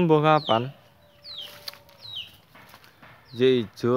Mbok kapan? Jek ijo.